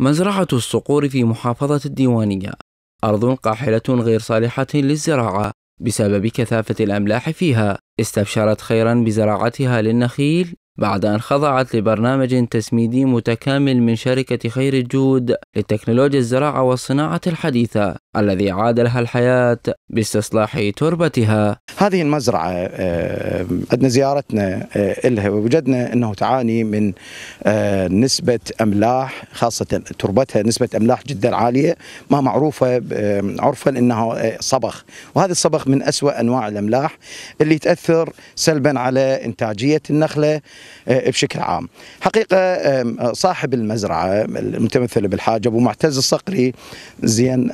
مزرعة الصقور في محافظة الديوانية أرض قاحلة غير صالحة للزراعة بسبب كثافة الأملاح فيها استبشرت خيرا بزراعتها للنخيل بعد أن خضعت لبرنامج تسميدي متكامل من شركة خير الجود لتكنولوجيا الزراعة والصناعة الحديثة الذي عاد لها الحياة باستصلاح تربتها هذه المزرعة آه، آه، عندنا زيارتنا آه، لها وجدنا أنه تعاني من نسبة أملاح خاصة تربتها نسبة أملاح جدا عالية ما معروفة عرفا أنه صبخ وهذا الصبخ من أسوأ أنواع الأملاح اللي تأثر سلبا على إنتاجية النخلة بشكل عام حقيقة صاحب المزرعة المتمثلة بالحاج أبو معتز الصقري زين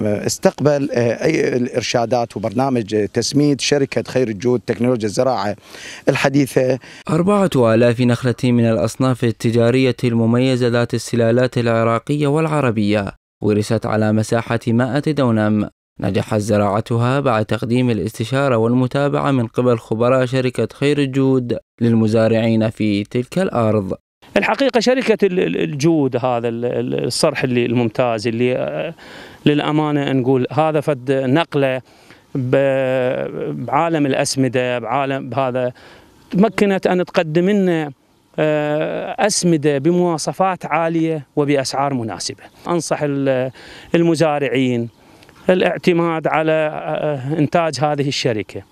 استقبل أي الإرشادات وبرنامج تسميد شركة خير الجود تكنولوجيا الزراعة الحديثة أربعة آلاف نخلة من الأصناف التجارية المميزة ذات السلالات العراقية والعربية ورست على مساحة 100 دونم نجحت زراعتها بعد تقديم الاستشارة والمتابعة من قبل خبراء شركة خير الجود للمزارعين في تلك الأرض الحقيقة شركة الجود هذا الصرح اللي الممتاز اللي آه، للأمانة نقول هذا فد نقلة بعالم الاسمده بعالم بهذا تمكنت ان تقدم لنا آه، أسمدة بمواصفات عالية وبأسعار مناسبة أنصح المزارعين الاعتماد على آه، إنتاج هذه الشركة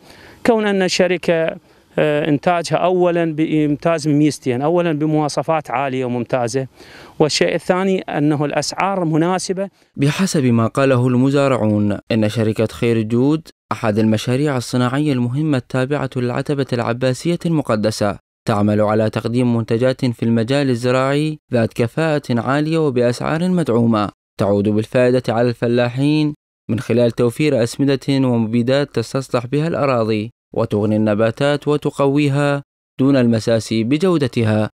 كون أن الشركة آه، إنتاجها أولا بإمتاز ميزتين أولا بمواصفات عالية وممتازة والشيء الثاني أنه الأسعار مناسبة بحسب ما قاله المزارعون إن شركة خير الجود أحد المشاريع الصناعية المهمة التابعة للعتبة العباسية المقدسة تعمل على تقديم منتجات في المجال الزراعي ذات كفاءة عالية وبأسعار مدعومة تعود بالفائدة على الفلاحين من خلال توفير أسمدة ومبيدات تستصلح بها الأراضي وتغني النباتات وتقويها دون المساس بجودتها